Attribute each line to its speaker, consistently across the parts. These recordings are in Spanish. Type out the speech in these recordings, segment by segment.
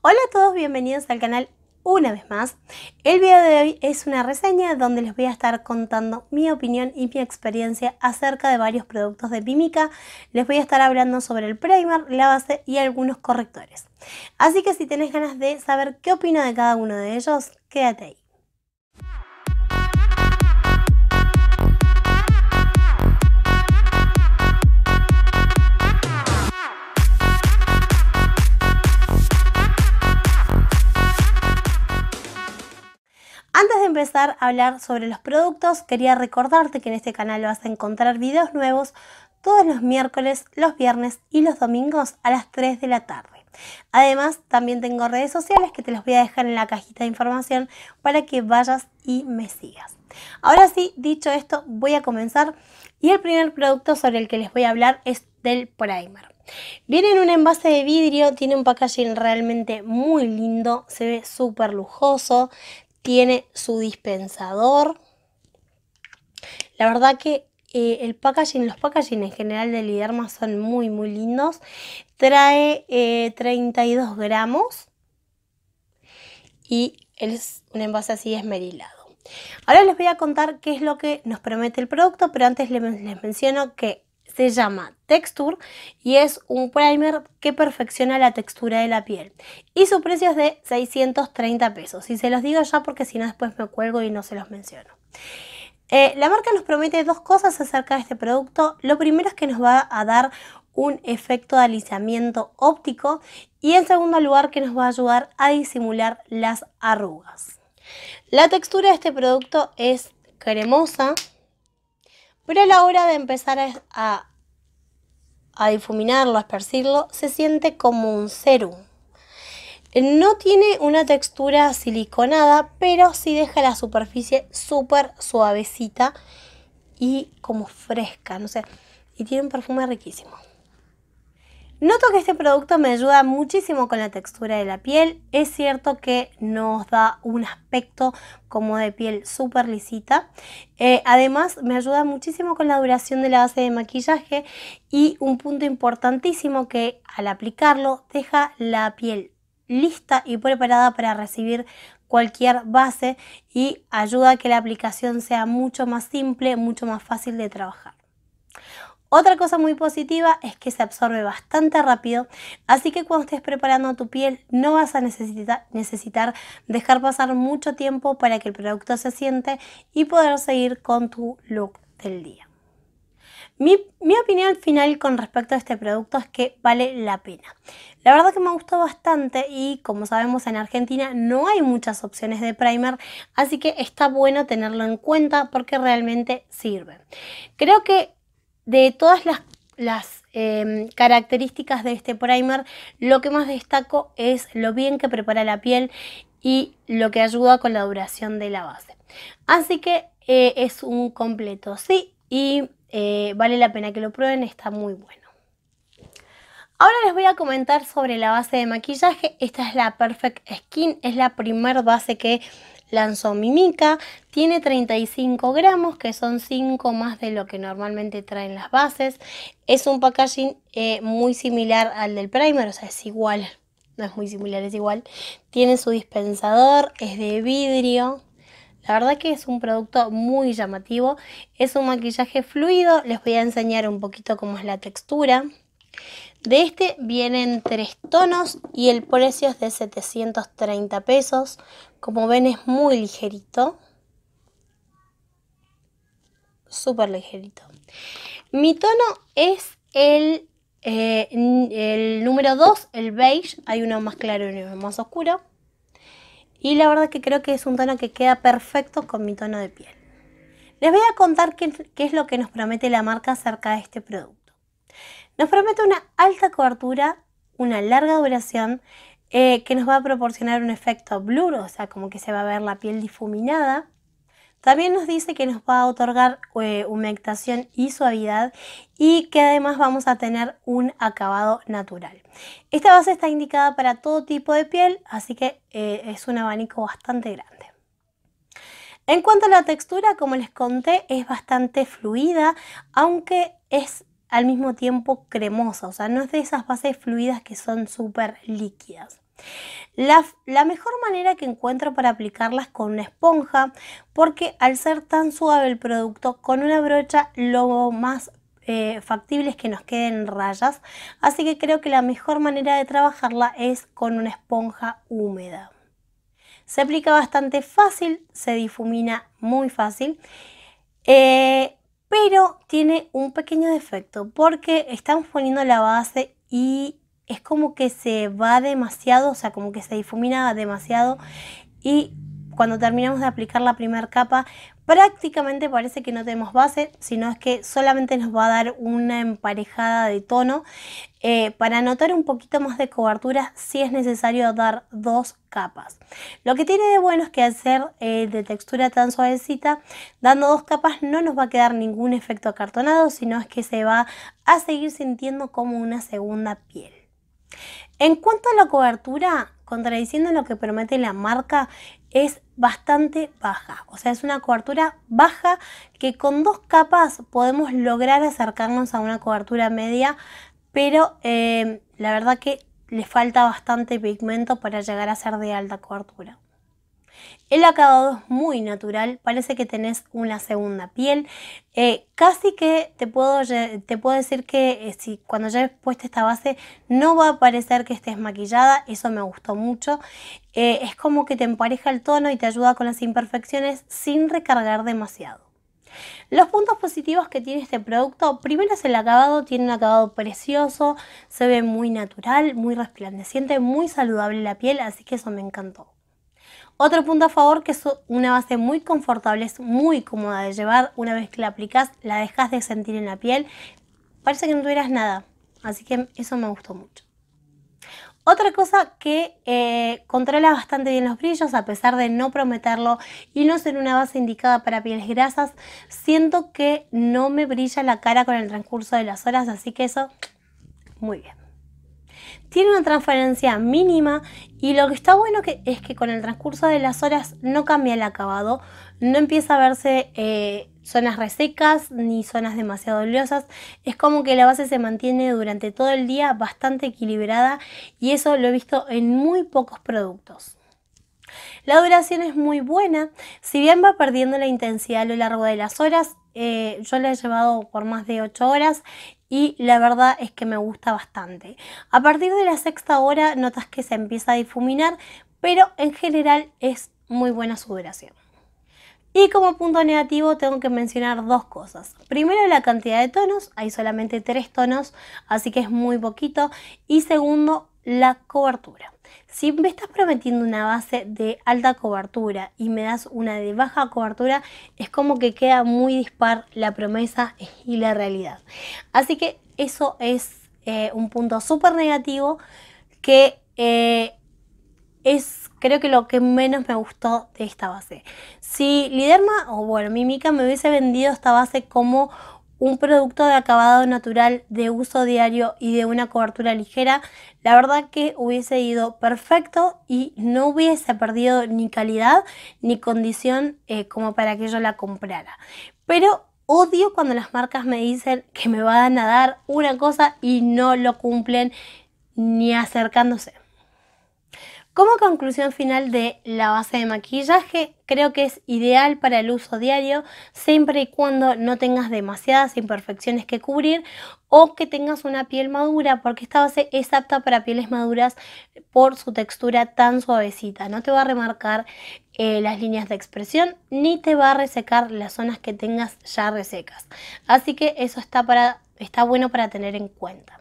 Speaker 1: Hola a todos, bienvenidos al canal una vez más. El video de hoy es una reseña donde les voy a estar contando mi opinión y mi experiencia acerca de varios productos de Pimica. Les voy a estar hablando sobre el primer, la base y algunos correctores. Así que si tenés ganas de saber qué opino de cada uno de ellos, quédate ahí. a hablar sobre los productos, quería recordarte que en este canal vas a encontrar videos nuevos todos los miércoles, los viernes y los domingos a las 3 de la tarde. Además, también tengo redes sociales que te los voy a dejar en la cajita de información para que vayas y me sigas. Ahora sí, dicho esto, voy a comenzar y el primer producto sobre el que les voy a hablar es del primer. Viene en un envase de vidrio, tiene un packaging realmente muy lindo, se ve súper lujoso, tiene su dispensador. La verdad que eh, el packaging, los packaging en general de Liderma son muy muy lindos. Trae 32 eh, gramos y es un envase así esmerilado. Ahora les voy a contar qué es lo que nos promete el producto, pero antes les menciono que se llama Texture y es un primer que perfecciona la textura de la piel. Y su precio es de 630 pesos. Y se los digo ya porque si no después me cuelgo y no se los menciono. Eh, la marca nos promete dos cosas acerca de este producto. Lo primero es que nos va a dar un efecto de alisamiento óptico y en segundo lugar que nos va a ayudar a disimular las arrugas. La textura de este producto es cremosa, pero a la hora de empezar a, difuminarlo, a esparcirlo, se siente como un serum. No tiene una textura siliconada, pero sí deja la superficie súper suavecita y como fresca, no sé. Y tiene un perfume riquísimo. Noto que este producto me ayuda muchísimo con la textura de la piel. Es cierto que nos da un aspecto como de piel súper lisita. Eh, además me ayuda muchísimo con la duración de la base de maquillaje y un punto importantísimo que al aplicarlo deja la piel lista y preparada para recibir cualquier base y ayuda a que la aplicación sea mucho más simple, mucho más fácil de trabajar. Otra cosa muy positiva es que se absorbe bastante rápido, así que cuando estés preparando tu piel no vas a necesitar dejar pasar mucho tiempo para que el producto se siente y poder seguir con tu look del día. Mi, mi, opinión final con respecto a este producto es que vale la pena. La verdad que me gustó bastante y como sabemos en Argentina no hay muchas opciones de primer, así que está bueno tenerlo en cuenta porque realmente sirve. Creo que de todas las, em, características de este primer, lo que más destaco es lo bien que prepara la piel y lo que ayuda con la duración de la base. Así que eh, es un completo sí y eh, vale la pena que lo prueben, está muy bueno. Ahora les voy a comentar sobre la base de maquillaje. Esta es la Perfect Skin, es la primer base que lanzó Mimika, Tiene 35 gramos, que son 5 más de lo que normalmente traen las bases. Es un packaging eh, muy similar al del primer, o sea, es igual. No es muy similar, es igual. Tiene su dispensador, es de vidrio. La verdad que es un producto muy llamativo. Es un maquillaje fluido. Les voy a enseñar un poquito cómo es la textura. De este vienen tres tonos y el precio es de 730 pesos. Como ven es muy ligerito. super ligerito. Mi tono es el, eh, el número 2, el beige. Hay uno más claro y uno más oscuro. Y la verdad que creo que es un tono que queda perfecto con mi tono de piel. Les voy a contar qué es lo que nos promete la marca acerca de este producto nos promete una alta cobertura, una larga duración, eh, que nos va a proporcionar un efecto blur, o sea, como que se va a ver la piel difuminada. También nos dice que nos va a otorgar eh, humectación y suavidad y que además vamos a tener un acabado natural. Esta base está indicada para todo tipo de piel, así que eh, es un abanico bastante grande. En cuanto a la textura, como les conté, es bastante fluida, aunque es al mismo tiempo cremosa, o sea, no es de esas bases fluidas que son súper líquidas. La, mejor manera que encuentro para aplicarlas con una esponja, porque al ser tan suave el producto, con una brocha lo más eh, factible es que nos queden rayas, así que creo que la mejor manera de trabajarla es con una esponja húmeda. Se aplica bastante fácil, se difumina muy fácil. Eh, pero tiene un pequeño defecto porque estamos poniendo la base y es como que se va demasiado, o sea, como que se difumina demasiado y cuando terminamos de aplicar la primera capa prácticamente parece que no tenemos base, sino es que solamente nos va a dar una emparejada de tono. Eh, para notar un poquito más de cobertura, si es necesario dar dos capas. Lo que tiene de bueno es que al ser eh, de textura tan suavecita, dando dos capas no nos va a quedar ningún efecto acartonado, sino es que se va a seguir sintiendo como una segunda piel. En cuanto a la cobertura, contradiciendo lo que promete la marca, es bastante baja. O sea, es una cobertura baja que con dos capas podemos lograr acercarnos a una cobertura media, pero eh, la verdad que le falta bastante pigmento para llegar a ser de alta cobertura. El acabado es muy natural, parece que tenés una segunda piel. Eh, casi que te puedo, te puedo decir que eh, si cuando ya he puesto esta base no va a parecer que estés maquillada, eso me gustó mucho. Eh, es como que te empareja el tono y te ayuda con las imperfecciones sin recargar demasiado. Los puntos positivos que tiene este producto, primero es el acabado, tiene un acabado precioso, se ve muy natural, muy resplandeciente, muy saludable la piel, así que eso me encantó. Otro punto a favor que es una base muy confortable, es muy cómoda de llevar. Una vez que la aplicas, la dejas de sentir en la piel. Parece que no tuvieras nada. Así que eso me gustó mucho. Otra cosa que eh, controla bastante bien los brillos a pesar de no prometerlo y no ser una base indicada para pieles grasas, siento que no me brilla la cara con el transcurso de las horas, así que eso muy bien tiene una transferencia mínima y lo que está bueno es que con el transcurso de las horas no cambia el acabado, no empieza a verse eh, zonas resecas ni zonas demasiado oleosas, es como que la base se mantiene durante todo el día bastante equilibrada y eso lo he visto en muy pocos productos. La duración es muy buena, si bien va perdiendo la intensidad a lo largo de las horas, eh, yo la he llevado por más de 8 horas y la verdad es que me gusta bastante. A partir de la sexta hora notas que se empieza a difuminar, pero en general es muy buena su duración. Y como punto negativo tengo que mencionar dos cosas. Primero la cantidad de tonos, hay solamente tres tonos, así que es muy poquito. Y segundo, la cobertura. Si me estás prometiendo una base de alta cobertura y me das una de baja cobertura, es como que queda muy dispar la promesa y la realidad. Así que eso es eh, un punto súper negativo que eh, es creo que lo que menos me gustó de esta base. Si Liderma o bueno, Mimica me hubiese vendido esta base como un producto de acabado natural de uso diario y de una cobertura ligera, la verdad que hubiese ido perfecto y no hubiese perdido ni calidad ni condición eh, como para que yo la comprara. Pero odio cuando las marcas me dicen que me van a dar una cosa y no lo cumplen ni acercándose. Como conclusión final de la base de maquillaje, creo que es ideal para el uso diario siempre y cuando no tengas demasiadas imperfecciones que cubrir o que tengas una piel madura, porque esta base es apta para pieles maduras por su textura tan suavecita. No te va a remarcar eh, las líneas de expresión ni te va a resecar las zonas que tengas ya resecas. Así que eso está, para, está bueno para tener en cuenta.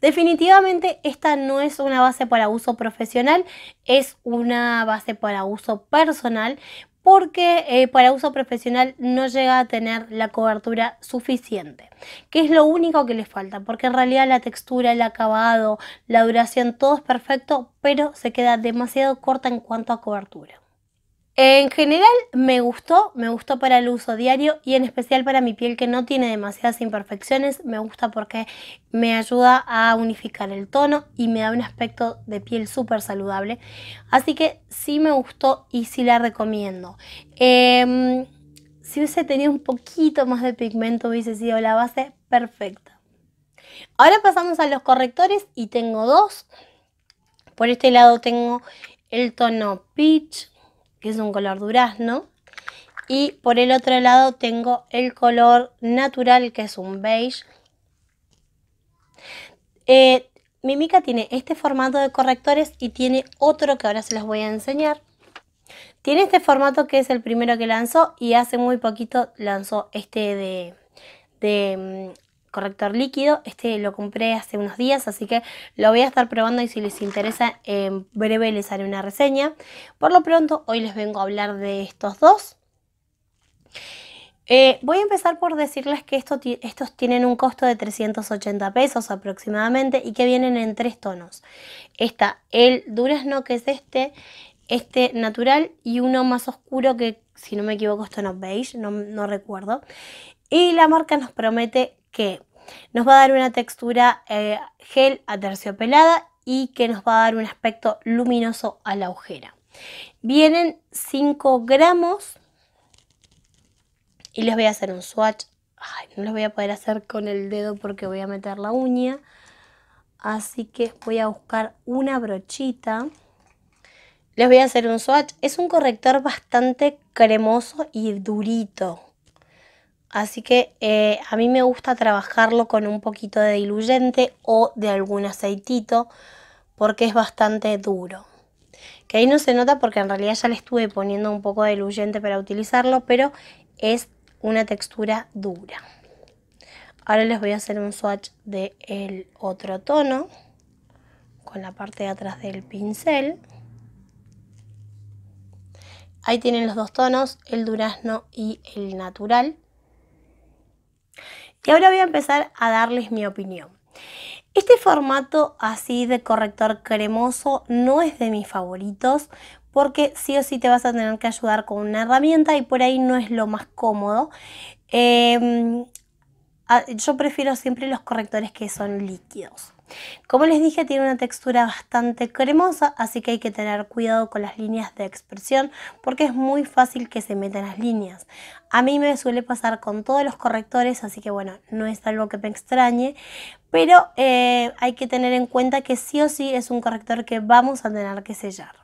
Speaker 1: Definitivamente esta no es una base para uso profesional, es una base para uso personal porque eh, para uso profesional no llega a tener la cobertura suficiente, que es lo único que le falta, porque en realidad la textura, el acabado, la duración, todo es perfecto, pero se queda demasiado corta en cuanto a cobertura. En general me gustó, me gustó para el uso diario y en especial para mi piel que no tiene demasiadas imperfecciones, me gusta porque me ayuda a unificar el tono y me da un aspecto de piel súper saludable. Así que sí me gustó y sí la recomiendo. Em, si hubiese tenido un poquito más de pigmento hubiese sido la base perfecta. Ahora pasamos a los correctores y tengo dos. Por este lado tengo el tono Peach que es un color durazno. Y por el otro lado tengo el color natural, que es un beige. Eh, Mimica tiene este formato de correctores y tiene otro que ahora se los voy a enseñar. Tiene este formato que es el primero que lanzó y hace muy poquito lanzó este de mm, corrector líquido. Este lo compré hace unos días, así que lo voy a estar probando y si les interesa, en breve les haré una reseña. Por lo pronto, hoy les vengo a hablar de estos dos. Eh, voy a empezar por decirles que estos tienen un costo de 380 pesos aproximadamente y que vienen en tres tonos. Está el durazno, que es este, este natural y uno más oscuro que, si no me equivoco, es tono beige, no, no recuerdo. Y la marca nos promete que nos va a dar una textura eh, gel aterciopelada y que nos va a dar un aspecto luminoso a la agujera. Vienen 5 gramos y les voy a hacer un swatch. no los voy a poder hacer con el dedo porque voy a meter la uña. Así que voy a buscar una brochita. Les voy a hacer un swatch. Es un corrector bastante cremoso y durito. Así que eh, a mí me gusta trabajarlo con un poquito de diluyente o de algún aceitito porque es bastante duro. Que ahí no se nota porque en realidad ya le estuve poniendo un poco de diluyente para utilizarlo, pero es una textura dura. Ahora les voy a hacer un swatch del el otro tono con la parte de atrás del pincel. Ahí tienen los dos tonos, el durazno y el natural. Y ahora voy a empezar a darles mi opinión. Este formato así de corrector cremoso no es de mis favoritos porque sí o sí te vas a tener que ayudar con una herramienta y por ahí no es lo más cómodo. Em, yo prefiero siempre los correctores que son líquidos. Como les dije, tiene una textura bastante cremosa, así que hay que tener cuidado con las líneas de expresión porque es muy fácil que se metan las líneas. A mí me suele pasar con todos los correctores, así que bueno, no es algo que me extrañe, pero eh, hay que tener en cuenta que sí o sí es un corrector que vamos a tener que sellar.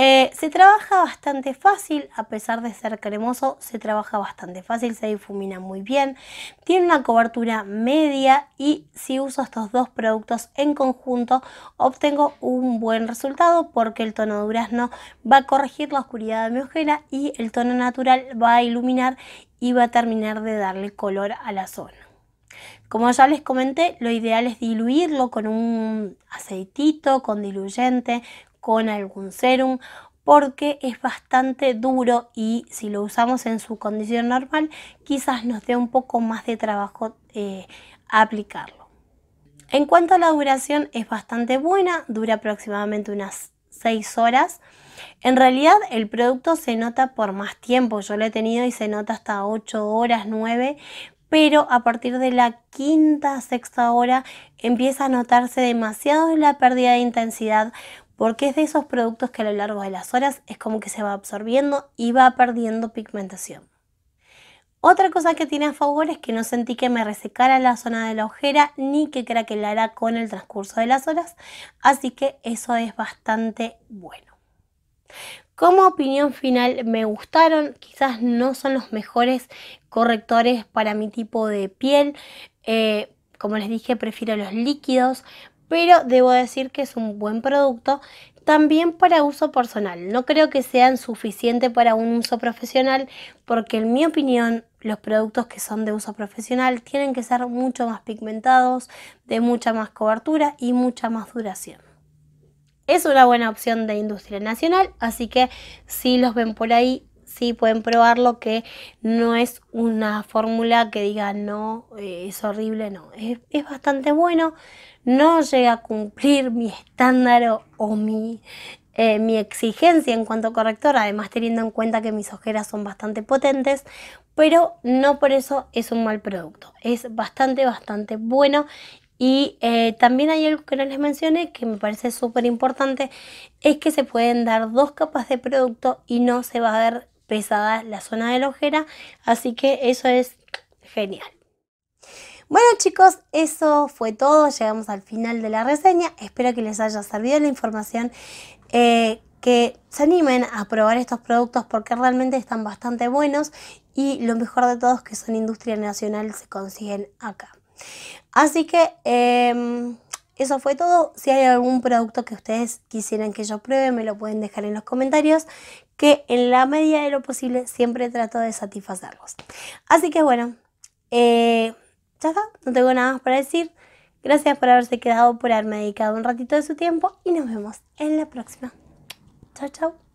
Speaker 1: Eh, se trabaja bastante fácil, a pesar de ser cremoso, se trabaja bastante fácil, se difumina muy bien, tiene una cobertura media y si uso estos dos productos en conjunto obtengo un buen resultado porque el tono durazno va a corregir la oscuridad de mi ojera y el tono natural va a iluminar y va a terminar de darle color a la zona. Como ya les comenté, lo ideal es diluirlo con un aceitito, con diluyente, con algún serum porque es bastante duro y si lo usamos en su condición normal quizás nos dé un poco más de trabajo eh, aplicarlo. En cuanto a la duración es bastante buena, dura aproximadamente unas 6 horas. En realidad el producto se nota por más tiempo, yo lo he tenido y se nota hasta 8 horas, 9, pero a partir de la quinta, sexta hora empieza a notarse demasiado la pérdida de intensidad porque es de esos productos que a lo largo de las horas es como que se va absorbiendo y va perdiendo pigmentación. Otra cosa que tiene a favor es que no sentí que me resecara la zona de la ojera ni que craquelara con el transcurso de las horas, así que eso es bastante bueno. Como opinión final, me gustaron, quizás no son los mejores correctores para mi tipo de piel, eh, como les dije, prefiero los líquidos, pero debo decir que es un buen producto también para uso personal. No creo que sean suficientes para un uso profesional porque en mi opinión los productos que son de uso profesional tienen que ser mucho más pigmentados, de mucha más cobertura y mucha más duración. Es una buena opción de industria nacional, así que si los ven por ahí sí pueden probarlo, que no es una fórmula que diga no, eh, es horrible, no, es, bastante bueno, no llega a cumplir mi estándar o, mi, eh, mi exigencia en cuanto corrector, además teniendo en cuenta que mis ojeras son bastante potentes, pero no por eso es un mal producto, es bastante, bastante bueno y eh, también hay algo que no les mencioné que me parece súper importante, es que se pueden dar dos capas de producto y no se va a ver pesada la zona de la ojera, así que eso es genial. Bueno chicos, eso fue todo, llegamos al final de la reseña, espero que les haya servido la información. Eh, que se animen a probar estos productos porque realmente están bastante buenos y lo mejor de todo que son industria nacional, se consiguen acá. Así que em, eso fue todo. Si hay algún producto que ustedes quisieran que yo pruebe, me lo pueden dejar en los comentarios, que en la medida de lo posible siempre trato de satisfacerlos. Así que bueno, eh, ya no tengo nada más para decir. Gracias por haberse quedado, por haberme dedicado un ratito de su tiempo y nos vemos en la próxima. Chao, chao.